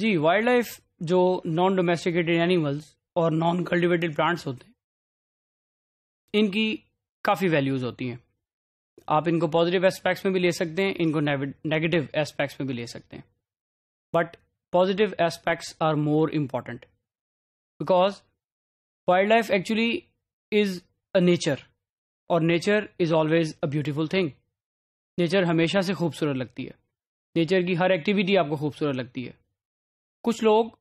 जी wild life जो non domesticated animals और non cultivated plants होते हैं इनकी काफ़ी वैल्यूज़ होती हैं आप इनको पॉजिटिव एस्पेक्ट्स में भी ले सकते हैं इनको नेगेटिव एस्पेक्ट्स में भी ले सकते हैं but positive aspects are more important because wild life actually is a nature और nature is always a beautiful thing nature हमेशा से खूबसूरत लगती है नेचर की हर एक्टिविटी आपको खूबसूरत लगती है कुछ लोग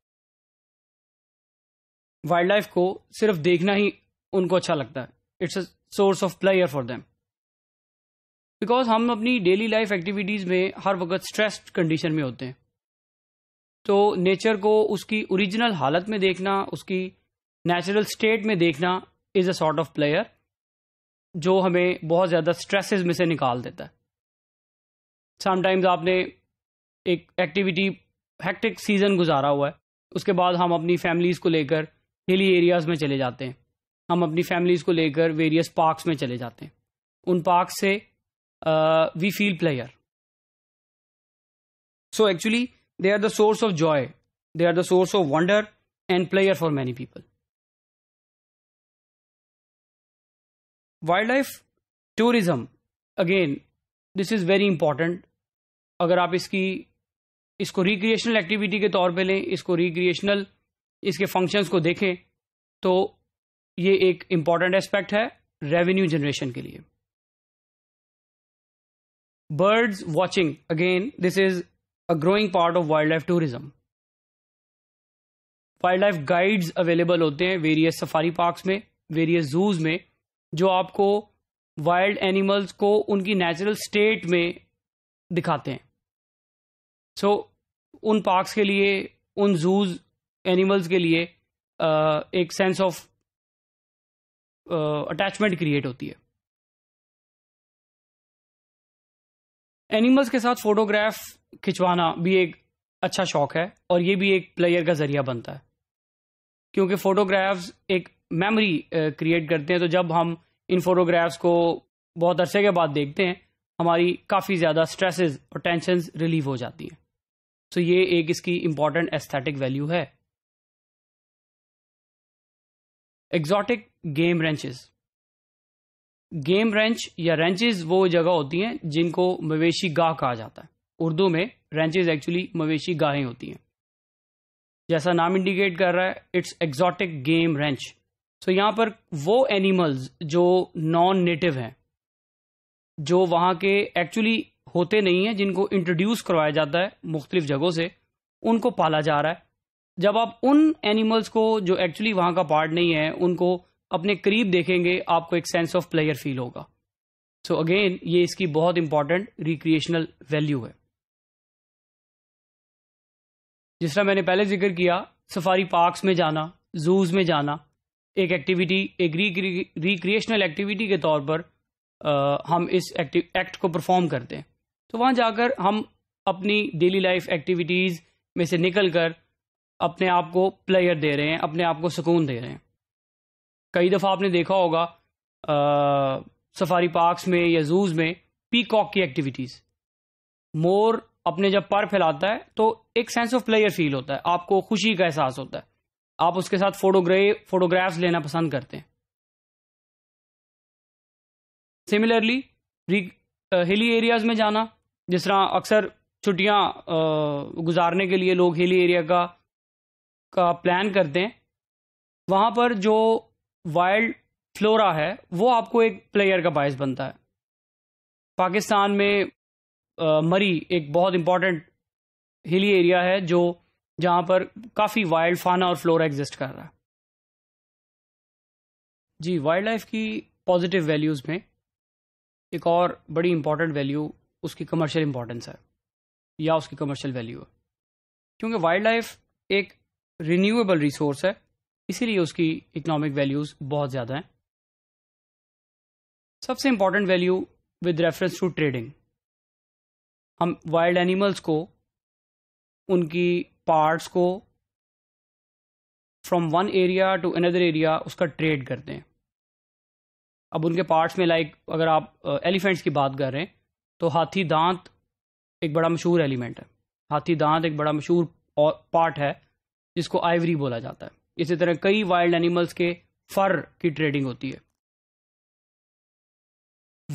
वाइल्ड लाइफ को सिर्फ देखना ही उनको अच्छा लगता है it's a source of pleasure for them because हम अपनी डेली लाइफ एक्टिविटीज़ में हर वक्त स्ट्रेस्ड कंडीशन में होते हैं तो नेचर को उसकी ओरिजिनल हालत में देखना उसकी नेचुरल स्टेट में देखना is a sort of pleasure जो हमें बहुत ज़्यादा स्ट्रेसेस में से निकाल देता है समटाइम्स आपने एक एक्टिविटी हैक्टिक सीज़न गुजारा हुआ है उसके बाद हम अपनी फैमिलीज़ को लेकर हिली एरियाज़ में चले जाते हैं हम अपनी फैमिलीज़ को लेकर वेरियस पार्क्स में चले जाते हैं उन पार्क से we feel pleasure so actually they are the source of joy they are the source of wonder and pleasure for many people wild life tourism again this is very important अगर आप इसकी इसको recreational activity के तौर पे लें इसको recreational इसके फंक्शंस को देखें तो ये एक इंपॉर्टेंट एस्पेक्ट है रेवेन्यू जनरेशन के लिए birds watching again this is a growing part of wild life tourism wild life guides available होते हैं वेरियस सफारी पार्क्स में वेरियस जूज में जो आपको वाइल्ड एनिमल्स को उनकी नेचुरल स्टेट में दिखाते हैं सो उन पार्क्स के लिए उन जूज एनिमल्स के लिए एक सेंस ऑफ अटैचमेंट क्रिएट होती है एनिमल्स के साथ फोटोग्राफ खिंचवाना भी एक अच्छा शौक है और ये भी एक प्लेयर का जरिया बनता है क्योंकि फोटोग्राफ्स एक मेमोरी क्रिएट करते हैं तो जब हम इन फोटोग्राफ्स को बहुत अरसे के बाद देखते हैं हमारी काफ़ी ज़्यादा स्ट्रेसेस और टेंशन रिलीव हो जाती हैं सो ये एक इसकी इंपॉर्टेंट एस्थेटिक वैल्यू है exotic game ranches game ranch या रेंचेस वो जगह होती हैं जिनको मवेशी गाह कहा जाता है उर्दू में रेंचेस एक्चुअली मवेशी गाहें होती हैं जैसा नाम इंडिकेट कर रहा है it's exotic game ranch so यहां पर वो एनिमल्स जो नॉन नेटिव हैं जो वहां के एक्चुअली होते नहीं हैं जिनको इंट्रोड्यूस करवाया जाता है मुख्तलिफ जगहों से उनको पाला जा रहा है जब आप उन एनिमल्स को जो एक्चुअली वहाँ का पार्ट नहीं है उनको अपने करीब देखेंगे आपको एक सेंस ऑफ प्लेयर फील होगा सो so अगेन ये इसकी बहुत इंपॉर्टेंट रिक्रिएशनल वैल्यू है जिस तरह मैंने पहले जिक्र किया सफारी पार्क्स में जाना जूज में जाना एक एक्टिविटी एक रिक्रिएशनल एक्टिविटी के तौर पर आ, हम इस एक्ट को परफॉर्म करते हैं तो वहाँ जाकर हम अपनी डेली लाइफ एक्टिविटीज़ में से निकल कर अपने आप को प्लेयर दे रहे हैं अपने आप को सुकून दे रहे हैं कई दफ़ा आपने देखा होगा आ, सफारी पार्क्स में या जूज में पीकॉक की एक्टिविटीज़ मोर अपने जब पर फैलाता है तो एक सेंस ऑफ प्लेयर फील होता है आपको खुशी का एहसास होता है आप उसके साथ फोटोग्रे फोटोग्राफ्स लेना पसंद करते हैं सिमिलरली हिली एरियाज में जाना जिस तरह अक्सर छुट्टियां गुजारने के लिए लोग हिली एरिया का का प्लान करते हैं वहाँ पर जो वाइल्ड फ्लोरा है वो आपको एक प्लेयर का बायस बनता है पाकिस्तान में आ, मरी एक बहुत इम्पॉर्टेंट हिली एरिया है जो जहाँ पर काफ़ी वाइल्ड फाना और फ्लोरा एग्जिस्ट कर रहा है जी वाइल्ड लाइफ की पॉजिटिव वैल्यूज़ में एक और बड़ी इम्पॉर्टेंट वैल्यू उसकी कमर्शियल इंपॉर्टेंस है या उसकी कमर्शियल वैल्यू है क्योंकि वाइल्ड लाइफ एक रिन्यूएबल रिसोर्स है इसीलिए उसकी इकोनॉमिक वैल्यूज बहुत ज़्यादा हैं सबसे important value with reference to trading हम वाइल्ड एनिमल्स को उनकी पार्ट्स को from one area to another area उसका ट्रेड करते हैं अब उनके पार्ट्स में लाइक अगर आप एलिफेंट्स uh, की बात कर रहे हैं तो हाथी दांत एक बड़ा मशहूर एलिमेंट है हाथी दांत एक बड़ा मशहूर पार्ट है जिसको आइवरी बोला जाता है इसी तरह कई वाइल्ड एनिमल्स के फर की ट्रेडिंग होती है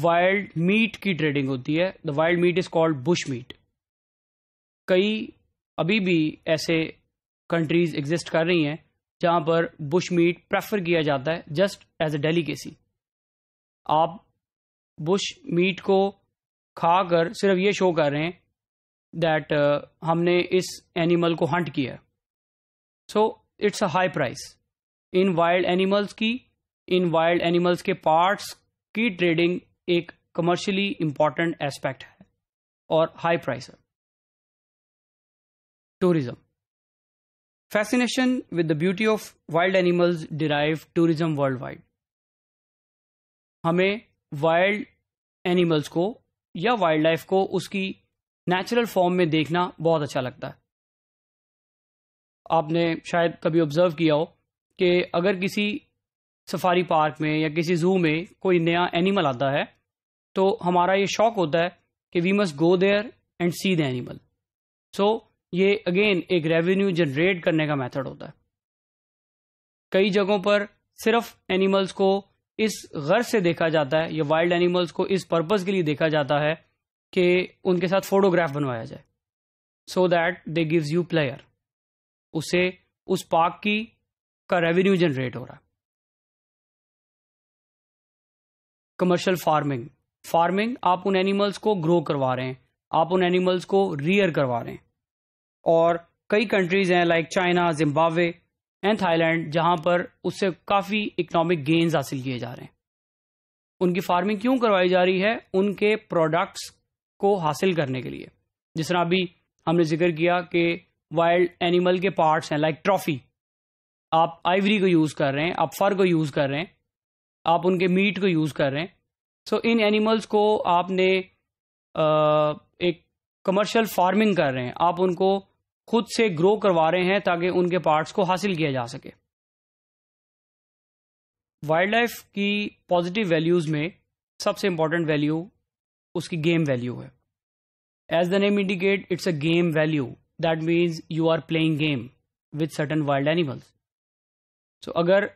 वाइल्ड मीट की ट्रेडिंग होती है the wild meat is called bush meat कई अभी भी ऐसे कंट्रीज एग्जिस्ट कर रही हैं जहां पर बुश मीट प्रेफर किया जाता है जस्ट एज ए डेलीकेसी आप बुश मीट को खाकर सिर्फ ये शो कर रहे हैं दैट uh, हमने इस एनिमल को हंट किया so it's a high price इन वाइल्ड एनिमल्स की इन वाइल्ड एनिमल्स के पार्ट्स की ट्रेडिंग एक कमर्शियली इम्पॉर्टेंट एस्पेक्ट है और हाई प्राइस है fascination with the beauty of wild animals derive tourism world wide हमें वाइल्ड एनिमल्स को या वाइल्ड लाइफ को उसकी नेचुरल फॉर्म में देखना बहुत अच्छा लगता है आपने शायद कभी ऑब्जर्व किया हो कि अगर किसी सफारी पार्क में या किसी जू में कोई नया एनिमल आता है तो हमारा ये शौक होता है कि we must go there and see the animal so ये अगेन एक रेवेन्यू जनरेट करने का मेथड होता है कई जगहों पर सिर्फ एनिमल्स को इस गर्ज से देखा जाता है या वाइल्ड एनिमल्स को इस पर्पज़ के लिए देखा जाता है कि उनके साथ फोटोग्राफ बनवाया जाए so that they gives you player उसे उस पार्क की का रेवेन्यू जनरेट हो रहा है कमर्शियल फार्मिंग फार्मिंग आप उन एनिमल्स को ग्रो करवा रहे हैं आप उन एनिमल्स को रियर करवा रहे हैं और कई कंट्रीज हैं like China Zimbabwe and Thailand जहां पर उससे काफ़ी इकोनॉमिक गेंस हासिल किए जा रहे हैं उनकी फार्मिंग क्यों करवाई जा रही है उनके प्रोडक्ट्स को हासिल करने के लिए जिस तरह अभी हमने जिक्र किया कि वाइल्ड एनिमल के पार्ट्स हैं लाइक ट्रॉफी आप आइवरी को यूज़ कर रहे हैं आप फर को यूज़ कर रहे हैं आप उनके मीट को यूज़ कर रहे हैं सो इन एनिमल्स को आपने आ, एक कमर्शियल फार्मिंग कर रहे हैं आप उनको खुद से ग्रो करवा रहे हैं ताकि उनके पार्ट्स को हासिल किया जा सके वाइल्ड लाइफ की पॉजिटिव वैल्यूज़ में सबसे इंपॉर्टेंट वैल्यू उसकी गेम वैल्यू है as the name indicate it's a game value that means you are playing game with certain wild animals so अगर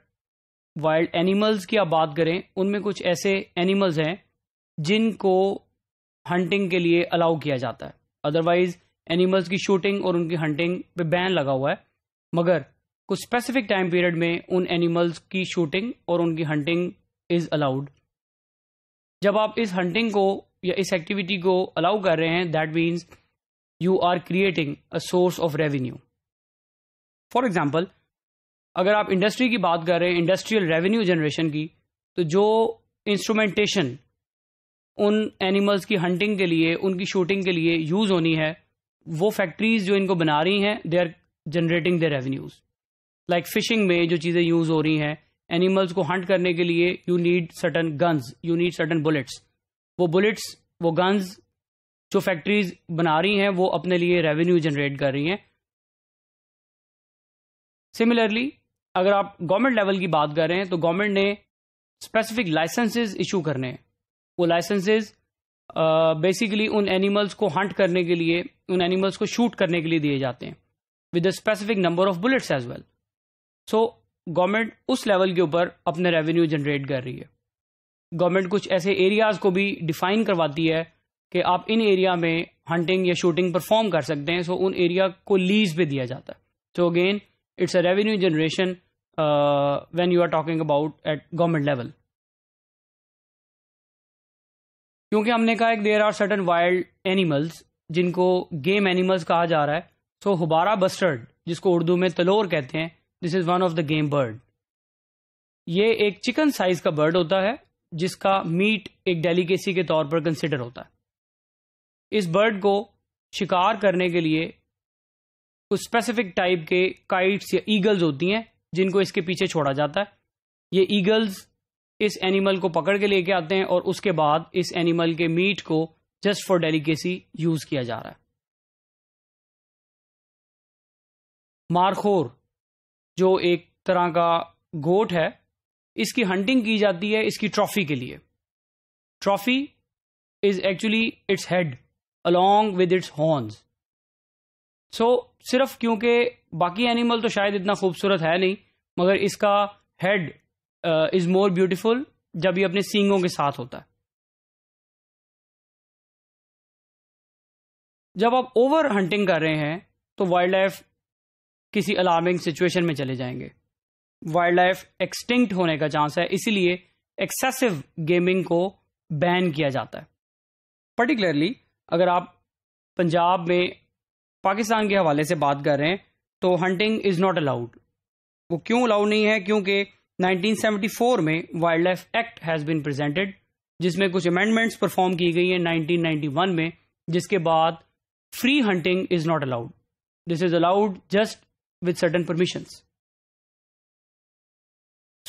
वाइल्ड एनिमल्स की आप बात करें उनमें कुछ ऐसे एनिमल्स हैं जिनको हंटिंग के लिए अलाउ किया जाता है अदरवाइज एनिमल्स की शूटिंग और उनकी हंटिंग पे बैन लगा हुआ है मगर कुछ स्पेसिफिक टाइम पीरियड में उन एनिमल्स की शूटिंग और उनकी हंटिंग इज़ अलाउड जब आप इस हंटिंग को या इस एक्टिविटी को अलाउ कर रहे हैं that means you are creating a source of revenue for example अगर आप इंडस्ट्री की बात कर रहे हैं इंडस्ट्रियल रेवेन्यू जनरेशन की तो जो इंस्ट्रूमेंटेशन उन एनिमल्स की हंटिंग के लिए उनकी शूटिंग के लिए यूज़ होनी है वो फैक्ट्रीज जो इनको बना रही हैं they are generating the revenues like fishing में जो चीज़ें यूज़ हो रही हैं एनिमल्स को हंट करने के लिए you need certain guns you need certain bullets वो बुलेट्स वो गन्स जो फैक्ट्रीज बना रही हैं वो अपने लिए रेवेन्यू जनरेट कर रही हैं सिमिलरली अगर आप गवर्नमेंट लेवल की बात कर रहे हैं तो गवर्नमेंट ने स्पेसिफिक लाइसेंसेज इशू करने हैं वो लाइसेंसेज बेसिकली uh, उन एनिमल्स को हंट करने के लिए उन एनिमल्स को शूट करने के लिए दिए जाते हैं with a specific number of bullets as well so government उस लेवल के ऊपर अपने रेवेन्यू जनरेट कर रही है गवर्नमेंट कुछ ऐसे एरियाज को भी डिफाइन करवाती है कि आप इन एरिया में हंटिंग या शूटिंग परफॉर्म कर सकते हैं सो so उन एरिया को लीज पे दिया जाता है so again it's a revenue generation when you are talking about at government level क्योंकि हमने कहा there are certain wild animals जिनको गेम एनिमल्स कहा जा रहा है सो so, हुबारा बस्टर्ड जिसको उर्दू में तलोर कहते हैं this is one of the game bird ये एक चिकन साइज का बर्ड होता है जिसका मीट एक डेलीकेसी के तौर पर कंसिडर होता है इस बर्ड को शिकार करने के लिए कुछ स्पेसिफिक टाइप के काइट्स या ईगल्स होती हैं जिनको इसके पीछे छोड़ा जाता है ये ईगल्स इस एनिमल को पकड़ के लेके आते हैं और उसके बाद इस एनिमल के मीट को जस्ट फॉर डेलीकेसी यूज किया जा रहा है मारखोर जो एक तरह का गोट है इसकी हंटिंग की जाती है इसकी ट्रॉफी के लिए trophy is actually its head along with its horns so सिर्फ क्योंकि बाकी एनिमल तो शायद इतना खूबसूरत है नहीं मगर इसका हेड इज मोर ब्यूटीफुल जब ये अपने सींगों के साथ होता है जब आप ओवर हंटिंग कर रहे हैं तो वाइल्ड लाइफ किसी अलार्मिंग सिचुएशन में चले जाएंगे वाइल्ड लाइफ एक्सटिंक्ट होने का चांस है इसीलिए एक्सेसिव गेमिंग को बैन किया जाता है पर्टिकुलरली अगर आप पंजाब में पाकिस्तान के हवाले से बात कर रहे हैं तो हंटिंग इज़ नॉट अलाउड वो क्यों अलाउड नहीं है क्योंकि 1974 में wild life act has been presented जिसमें कुछ अमेंडमेंट्स परफॉर्म की गई हैं 1991 में जिसके बाद free hunting is not allowed. This is allowed just with certain permissions.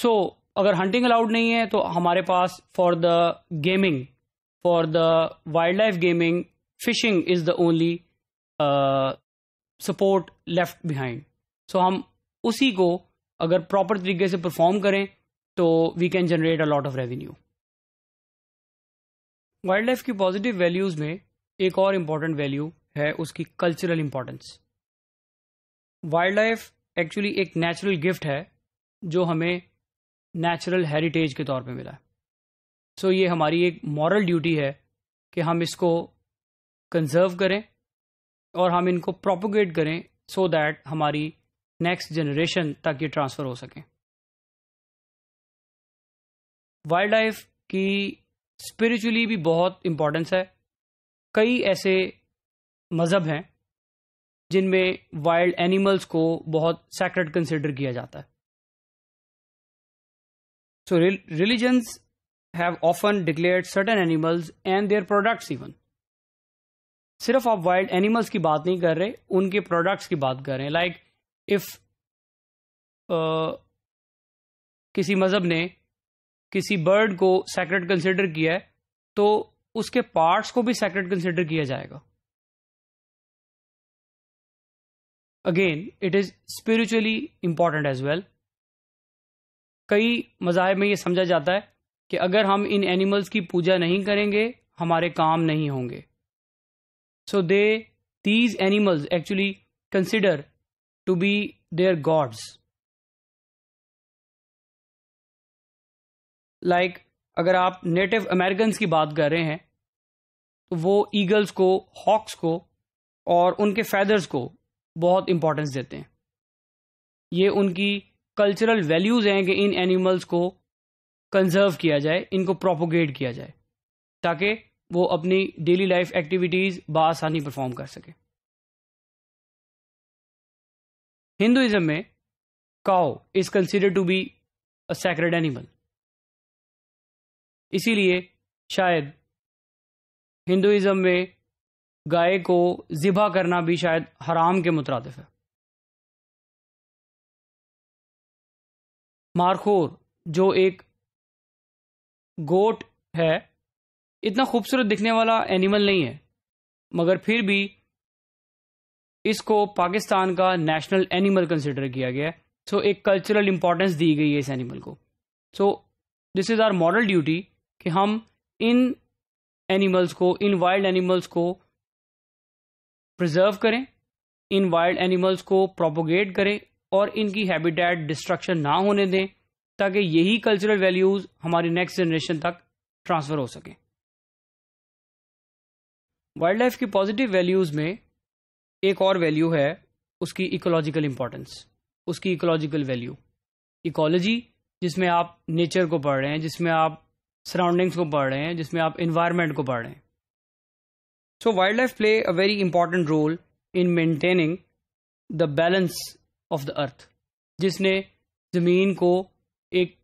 So, अगर हंटिंग अलाउड नहीं है तो हमारे पास for the gaming for the wild life gaming fishing is the only support left behind so हम उसी को अगर प्रॉपर तरीके से परफॉर्म करें तो we can generate a lot of revenue wild life की पॉजिटिव वैल्यूज में एक और इम्पॉर्टेंट वैल्यू है उसकी cultural importance wild life actually एक नेचुरल गिफ्ट है जो हमें नेचुरल हेरिटेज के तौर पे मिला है सो so ये हमारी एक मॉरल ड्यूटी है कि हम इसको कंजर्व करें और हम इनको प्रोपोगेट करें सो so दैट हमारी नेक्स्ट जनरेशन तक ये ट्रांसफ़र हो सकें वाइल्ड लाइफ की स्पिरिचुअली भी बहुत इम्पोर्टेंस है कई ऐसे मज़हब हैं जिनमें वाइल्ड एनिमल्स को बहुत सैक्रेट कंसिडर किया जाता है so religions have often declare certain animals and their products even सिर्फ आप वाइल्ड एनिमल्स की बात नहीं कर रहे उनके प्रोडक्ट्स की बात कर रहे हैं लाइक इफ किसी मज़हब ने किसी बर्ड को सैक्रेट कंसिडर किया है तो उसके पार्ट्स को भी सैक्रेट कंसिडर किया जाएगा again it is spiritually important as well कई मज़ाहब में ये समझा जाता है कि अगर हम इन एनिमल्स की पूजा नहीं करेंगे हमारे काम नहीं होंगे so they these animals actually consider to be their gods like अगर आप नेटिव अमेरिकन की बात कर रहे हैं तो वो ईगल्स को हॉक्स को और उनके फैदर्स को बहुत इम्पोर्टेंस देते हैं ये उनकी कल्चरल वैल्यूज़ हैं कि इन एनिमल्स को कंजर्व किया जाए इनको प्रोपोगेट किया जाए ताकि वो अपनी डेली लाइफ एक्टिविटीज़ बसानी परफॉर्म कर सके हिंदुज़म में cow is considered to be a sacred animal इसीलिए शायद हिंदुइज्म में गाय को ज़िबा करना भी शायद हराम के मुतरदफ है मारखोर जो एक गोट है इतना खूबसूरत दिखने वाला एनिमल नहीं है मगर फिर भी इसको पाकिस्तान का नेशनल एनिमल कंसिडर किया गया है सो एक कल्चरल इंपॉर्टेंस दी गई है इस एनिमल को so this is our moral duty कि हम इन एनिमल्स को इन वाइल्ड एनिमल्स को प्रिजर्व करें इन वाइल्ड एनिमल्स को प्रोपोगेट करें और इनकी हैबिटेट डिस्ट्रक्शन ना होने दें ताकि यही कल्चरल वैल्यूज हमारी नेक्स्ट जनरेशन तक ट्रांसफर हो सकें वाइल्ड लाइफ की पॉजिटिव वैल्यूज में एक और वैल्यू है उसकी इकोलॉजिकल इंपॉर्टेंस उसकी इकोलॉजिकल वैल्यू इकोलॉजी जिसमें आप नेचर को पढ़ रहे हैं जिसमें आप सराउंडिंग्स को पढ़ रहे हैं जिसमें आप इन्वायरमेंट को पढ़ रहे हैं So, wildlife play a very important role in maintaining the balance of the earth, जिसने ज़मीन को एक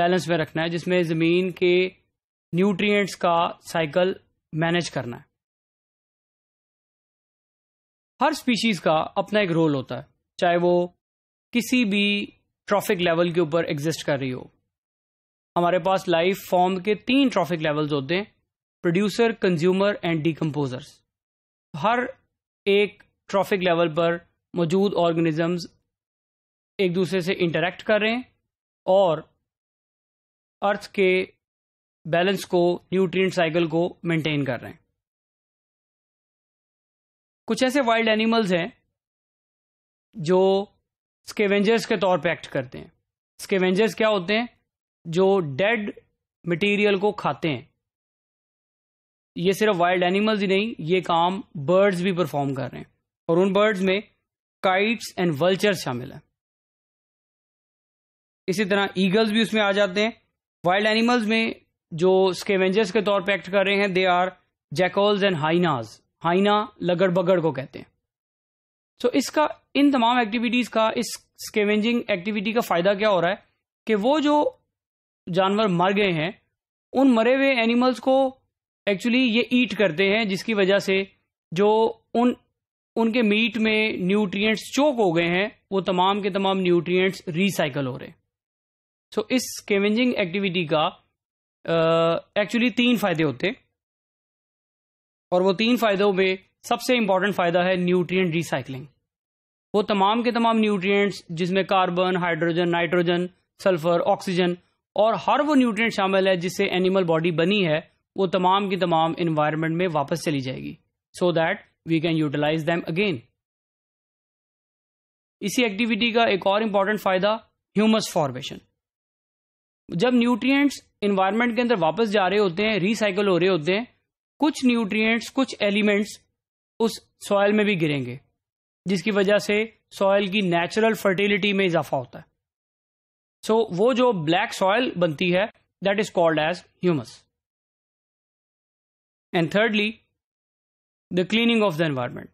बैलेंस में रखना है जिसमें ज़मीन के न्यूट्रिएंट्स का साइकिल मैनेज करना है हर स्पीशीज़ का अपना एक रोल होता है चाहे वो किसी भी ट्रॉफिक लेवल के ऊपर एग्जिस्ट कर रही हो हमारे पास लाइफ फॉर्म के तीन ट्रॉफिक लेवल्स होते हैं प्रोड्यूसर कंज्यूमर एंड डिकम्पोजर्स हर एक ट्रॉफिक लेवल पर मौजूद ऑर्गेनिजम्स एक दूसरे से इंटरेक्ट कर रहे हैं और अर्थ के बैलेंस को न्यूट्रिएंट साइकिल को मेंटेन कर रहे हैं कुछ ऐसे वाइल्ड एनिमल्स हैं जो स्केवेंजर्स के तौर पर एक्ट करते हैं स्केवेंजर्स क्या होते हैं जो डेड मटेरियल को खाते हैं ये सिर्फ वाइल्ड एनिमल्स ही नहीं ये काम बर्ड्स भी परफॉर्म कर रहे हैं और उन बर्ड्स में काइट्स एंड वल्चर शामिल हैं इसी तरह ईगल्स भी उसमें आ जाते हैं वाइल्ड एनिमल्स में जो स्केवेंजर्स के तौर पर एक्ट कर रहे हैं they are jackals and hyenas hyena लगड़ बगड़ को कहते हैं सो so, इसका इन तमाम एक्टिविटीज़ का इस स्केवेंजिंग एक्टिविटी का फ़ायदा क्या हो रहा है कि वो जो जानवर मर गए हैं उन मरे हुए एनिमल्स को एक्चुअली ये ईट करते हैं जिसकी वजह से जो उन उनके मीट में न्यूट्रिएंट्स चोक हो गए हैं वो तमाम के तमाम न्यूट्रिएंट्स रिसाइकल हो रहे हैं सो so, इस स्केवेंजिंग एक्टिविटी का एक्चुअली uh, तीन फायदे होते हैं और वो तीन फायदों में सबसे इंपॉर्टेंट फायदा है न्यूट्रिएंट रिसाइकलिंग वो तमाम के तमाम न्यूट्रिएंट्स जिसमें carbon hydrogen nitrogen sulphur oxygen और हर वो न्यूट्रिएंट शामिल है जिससे एनिमल बॉडी बनी है वो तमाम की तमाम इन्वायरमेंट में वापस चली जाएगी so that we can utilise them again इसी एक्टिविटी का एक और इंपॉर्टेंट फायदा ह्यूमस फॉर्मेशन जब न्यूट्रिएंट्स इन्वायरमेंट के अंदर वापस जा रहे होते हैं रिसाइकल हो रहे होते हैं कुछ न्यूट्रिएंट्स कुछ एलिमेंट्स उस सॉयल में भी गिरेंगे जिसकी वजह से सॉयल की नेचुरल फर्टिलिटी में इजाफा होता है सो so, वो जो ब्लैक सॉयल बनती है that is called as humus and thirdly the cleaning of the environment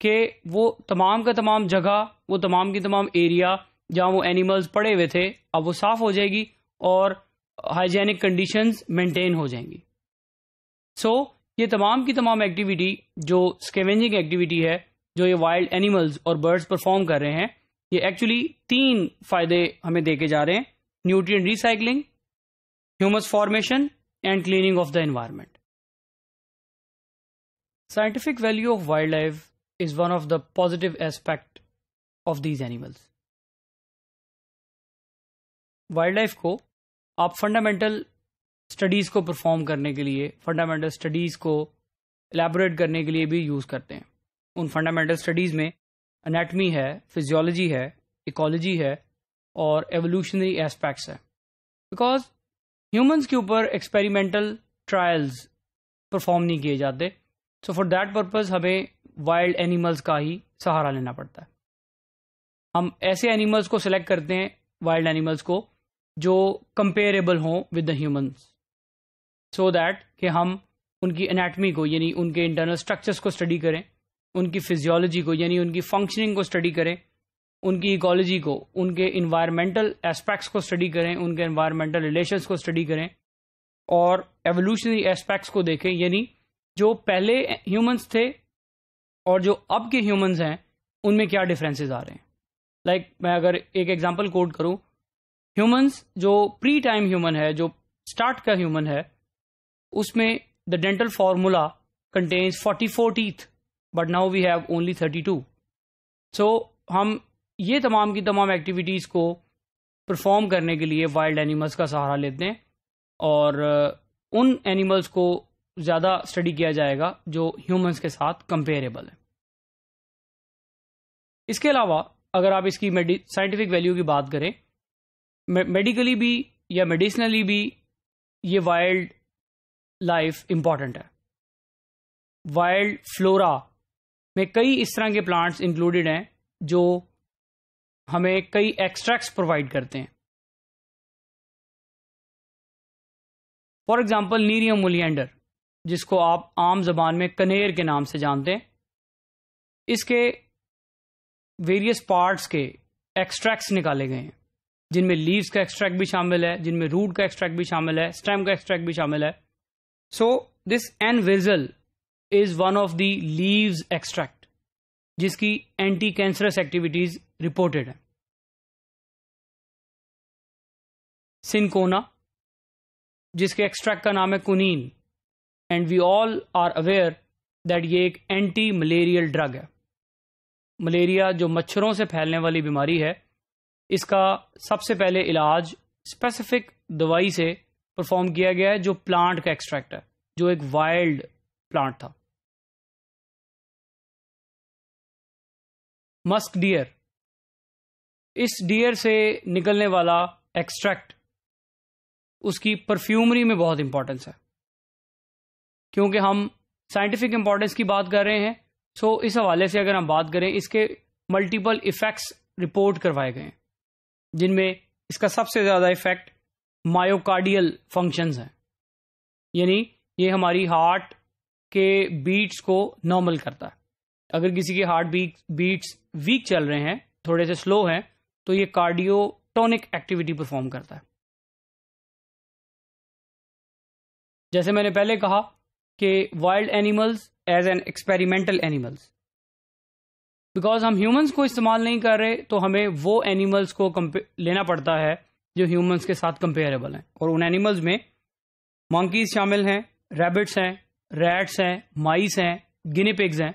के वो तमाम का तमाम जगह वो तमाम की तमाम एरिया जहां वो एनिमल्स पड़े हुए थे अब वो साफ़ हो जाएगी और हाइजेनिक कंडीशंस मेंटेन हो जाएंगी सो so, ये तमाम की तमाम एक्टिविटी जो स्केवेंजिंग एक्टिविटी है जो ये वाइल्ड एनिमल्स और बर्ड्स परफॉर्म कर रहे हैं ये एक्चुअली तीन फायदे हमें देके जा रहे हैं nutrient recycling humus formation and cleaning of the environment scientific value of wild life is one of the positive aspect of these animals wild life को आप फंडामेंटल स्टडीज को परफॉर्म करने के लिए फंडामेंटल स्टडीज को एलेबोरेट करने के लिए भी यूज करते हैं उन फंडामेंटल स्टडीज में अनेटमी है फिजियोलॉजी है इकोलॉजी है और एवोल्यूशनरी एस्पेक्ट्स है बिकॉज ह्यूमंस के ऊपर एक्सपेरिमेंटल ट्रायल्स परफॉर्म नहीं किए जाते सो फॉर दैट पर्पज़ हमें वाइल्ड एनिमल्स का ही सहारा लेना पड़ता है हम ऐसे एनिमल्स को सिलेक्ट करते हैं वाइल्ड एनिमल्स को जो कंपेरेबल हों with the humans so that कि हम उनकी एनाटमी को यानी उनके इंटरनल स्ट्रक्चर्स को स्टडी करें उनकी फिजियोलॉजी को यानी उनकी फंक्शनिंग को स्टडी करें उनकी इकोलॉजी को उनके इन्वायरमेंटल एस्पेक्ट्स को स्टडी करें उनके इन्वायरमेंटल रिलेशन को स्टडी करें और एवोल्यूशनरी एस्पेक्ट्स को देखें यानी जो पहले ह्यूमंस थे और जो अब के ह्यूमंस हैं उनमें क्या डिफरेंसेस आ रहे हैं लाइक like, मैं अगर एक एग्जांपल कोट करूं ह्यूमंस जो प्री टाइम ह्यूमन है जो स्टार्ट का ह्यूमन है उसमें the dental formula contains 44 teeth but now we have only 32 सो हम ये तमाम की तमाम एक्टिविटीज़ को परफॉर्म करने के लिए वाइल्ड एनिमल्स का सहारा लेते हैं और उन एनिमल्स को ज़्यादा स्टडी किया जाएगा जो ह्यूमंस के साथ कंपेरेबल है इसके अलावा अगर आप इसकी साइंटिफिक वैल्यू की बात करें मेडिकली भी या मेडिसिनली भी ये वाइल्ड लाइफ इंपॉर्टेंट है वाइल्ड फ्लोरा में कई इस तरह के प्लांट्स इंक्लूडेड हैं जो हमें कई एक्सट्रैक्ट्स प्रोवाइड करते हैं फॉर एग्जाम्पल नीरियम ओलियंडर जिसको आप आम जबान में कनेर के नाम से जानते हैं इसके वेरियस पार्ट्स के एक्सट्रैक्ट्स निकाले गए हैं जिनमें लीव्स का एक्सट्रैक्ट भी शामिल है जिनमें रूट का एक्सट्रैक्ट भी शामिल है स्टेम का एक्सट्रैक्ट भी शामिल है सो दिस एन विजल is one of the leaves extract जिसकी एंटी कैंसरस एक्टिविटीज रिपोर्टेड है सिंकोना जिसके एक्सट्रैक्ट का नाम है कुनीन and we all are aware that ये एक एंटी मलेरियल ड्रग है मलेरिया जो मच्छरों से फैलने वाली बीमारी है इसका सबसे पहले इलाज स्पेसिफिक दवाई से परफॉर्म किया गया है जो प्लांट का एक्सट्रैक्ट है जो एक वाइल्ड प्लांट था मस्क डियर इस डियर से निकलने वाला एक्सट्रैक्ट उसकी परफ्यूमरी में बहुत इंपॉर्टेंस है क्योंकि हम साइंटिफिक इम्पोर्टेंस की बात कर रहे हैं सो इस हवाले से अगर हम बात करें इसके मल्टीपल इफ़ेक्ट्स रिपोर्ट करवाए गए हैं जिनमें इसका सबसे ज़्यादा इफ़ेक्ट मायोकार्डियल फंक्शंस हैं यानी ये हमारी हार्ट के बीट्स को नॉर्मल करता है अगर किसी के हार्ट बीट बीट्स वीक चल रहे हैं थोड़े से स्लो हैं तो ये कार्डियोटोनिक एक्टिविटी परफॉर्म करता है जैसे मैंने पहले कहा के wild animals as an experimental animals because हम ह्यूमंस को इस्तेमाल नहीं कर रहे तो हमें वो एनिमल्स को लेना पड़ता है जो ह्यूमंस के साथ कंपेरेबल हैं और उन एनिमल्स में मंकीज शामिल हैं रैबिट्स हैं रैट्स हैं माइस हैं गिनी पिग्स हैं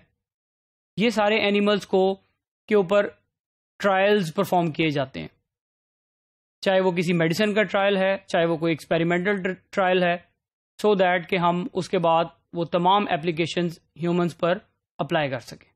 ये सारे एनिमल्स को के ऊपर ट्रायल्स परफॉर्म किए जाते हैं चाहे वो किसी मेडिसिन का ट्रायल है चाहे वो कोई एक्सपेरिमेंटल ट्रायल है सो so दैट के हम उसके बाद वो तमाम एप्लीकेशंस ह्यूमंस पर अप्लाई कर सकें